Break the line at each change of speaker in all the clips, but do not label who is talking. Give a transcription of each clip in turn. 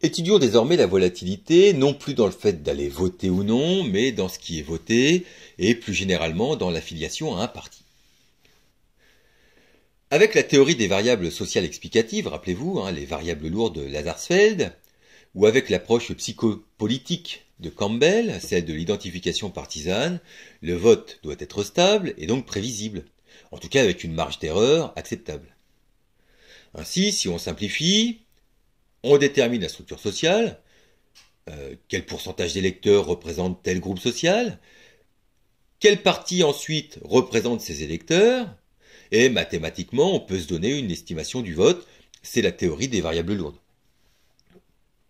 Étudions désormais la volatilité, non plus dans le fait d'aller voter ou non, mais dans ce qui est voté, et plus généralement dans l'affiliation à un parti. Avec la théorie des variables sociales explicatives, rappelez-vous, hein, les variables lourdes de Lazarsfeld, ou avec l'approche psychopolitique de Campbell, celle de l'identification partisane, le vote doit être stable et donc prévisible, en tout cas avec une marge d'erreur acceptable. Ainsi, si on simplifie, on détermine la structure sociale, euh, quel pourcentage d'électeurs représente tel groupe social, quel parti ensuite représente ces électeurs, et mathématiquement on peut se donner une estimation du vote, c'est la théorie des variables lourdes.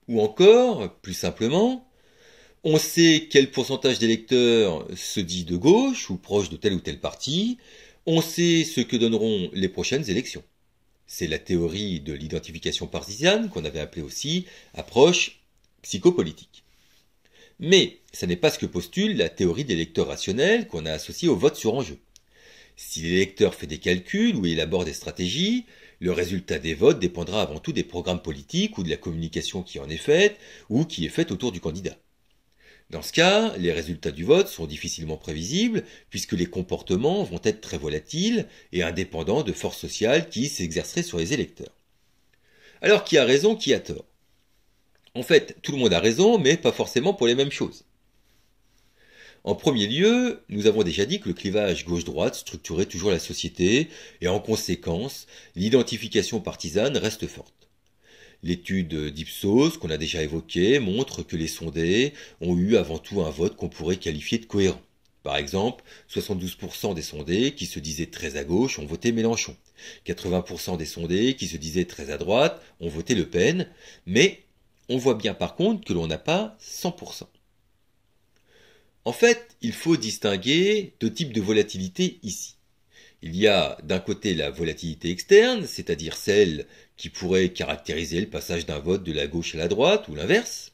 Ou encore, plus simplement, on sait quel pourcentage d'électeurs se dit de gauche ou proche de tel ou tel parti, on sait ce que donneront les prochaines élections. C'est la théorie de l'identification partisane, qu'on avait appelée aussi approche psychopolitique. Mais ce n'est pas ce que postule la théorie des lecteurs rationnels qu'on a associée au vote sur enjeu. Si l'électeur fait des calculs ou élabore des stratégies, le résultat des votes dépendra avant tout des programmes politiques ou de la communication qui en est faite ou qui est faite autour du candidat. Dans ce cas, les résultats du vote sont difficilement prévisibles puisque les comportements vont être très volatiles et indépendants de forces sociales qui s'exerceraient sur les électeurs. Alors qui a raison, qui a tort En fait, tout le monde a raison, mais pas forcément pour les mêmes choses. En premier lieu, nous avons déjà dit que le clivage gauche-droite structurait toujours la société et en conséquence, l'identification partisane reste forte. L'étude d'Ipsos, qu'on a déjà évoquée, montre que les sondés ont eu avant tout un vote qu'on pourrait qualifier de cohérent. Par exemple, 72% des sondés qui se disaient très à gauche ont voté Mélenchon. 80% des sondés qui se disaient très à droite ont voté Le Pen. Mais on voit bien par contre que l'on n'a pas 100%. En fait, il faut distinguer deux types de volatilité ici. Il y a d'un côté la volatilité externe, c'est-à-dire celle qui pourrait caractériser le passage d'un vote de la gauche à la droite ou l'inverse.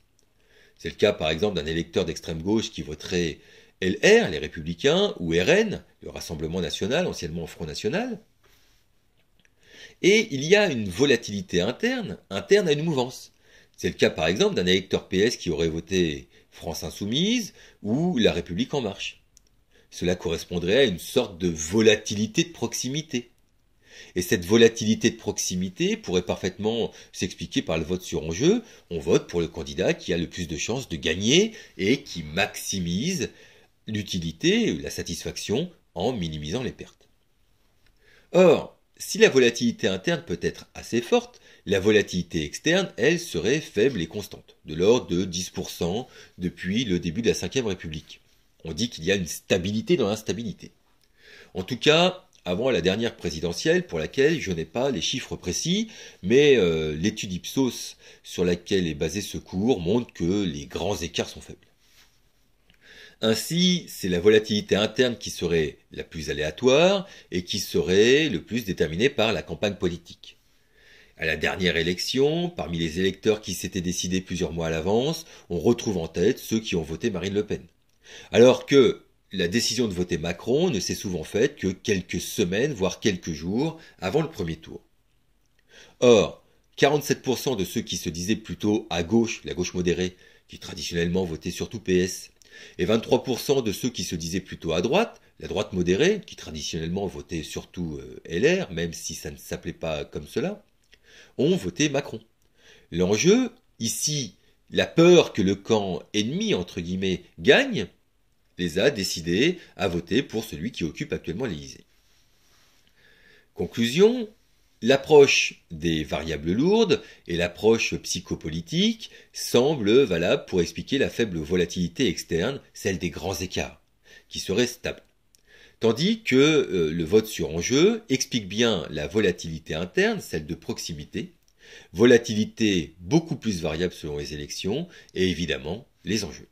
C'est le cas par exemple d'un électeur d'extrême gauche qui voterait LR, les Républicains, ou RN, le Rassemblement national, anciennement Front national. Et il y a une volatilité interne, interne à une mouvance. C'est le cas par exemple d'un électeur PS qui aurait voté France Insoumise ou La République en marche. Cela correspondrait à une sorte de volatilité de proximité. Et cette volatilité de proximité pourrait parfaitement s'expliquer par le vote sur enjeu. On vote pour le candidat qui a le plus de chances de gagner et qui maximise l'utilité, ou la satisfaction en minimisant les pertes. Or, si la volatilité interne peut être assez forte, la volatilité externe, elle, serait faible et constante, de l'ordre de 10% depuis le début de la Ve République on dit qu'il y a une stabilité dans l'instabilité. En tout cas, avant la dernière présidentielle, pour laquelle je n'ai pas les chiffres précis, mais euh, l'étude Ipsos sur laquelle est basé ce cours montre que les grands écarts sont faibles. Ainsi, c'est la volatilité interne qui serait la plus aléatoire et qui serait le plus déterminée par la campagne politique. À la dernière élection, parmi les électeurs qui s'étaient décidés plusieurs mois à l'avance, on retrouve en tête ceux qui ont voté Marine Le Pen. Alors que la décision de voter Macron ne s'est souvent faite que quelques semaines, voire quelques jours avant le premier tour. Or, 47% de ceux qui se disaient plutôt à gauche, la gauche modérée, qui traditionnellement votait surtout PS, et 23% de ceux qui se disaient plutôt à droite, la droite modérée, qui traditionnellement votait surtout euh, LR, même si ça ne s'appelait pas comme cela, ont voté Macron. L'enjeu, ici, la peur que le camp ennemi, entre guillemets, gagne, les a décidés à voter pour celui qui occupe actuellement l'Elysée. Conclusion, l'approche des variables lourdes et l'approche psychopolitique semblent valables pour expliquer la faible volatilité externe, celle des grands écarts, qui serait stable. Tandis que euh, le vote sur enjeu explique bien la volatilité interne, celle de proximité, Volatilité beaucoup plus variable selon les élections et évidemment les enjeux.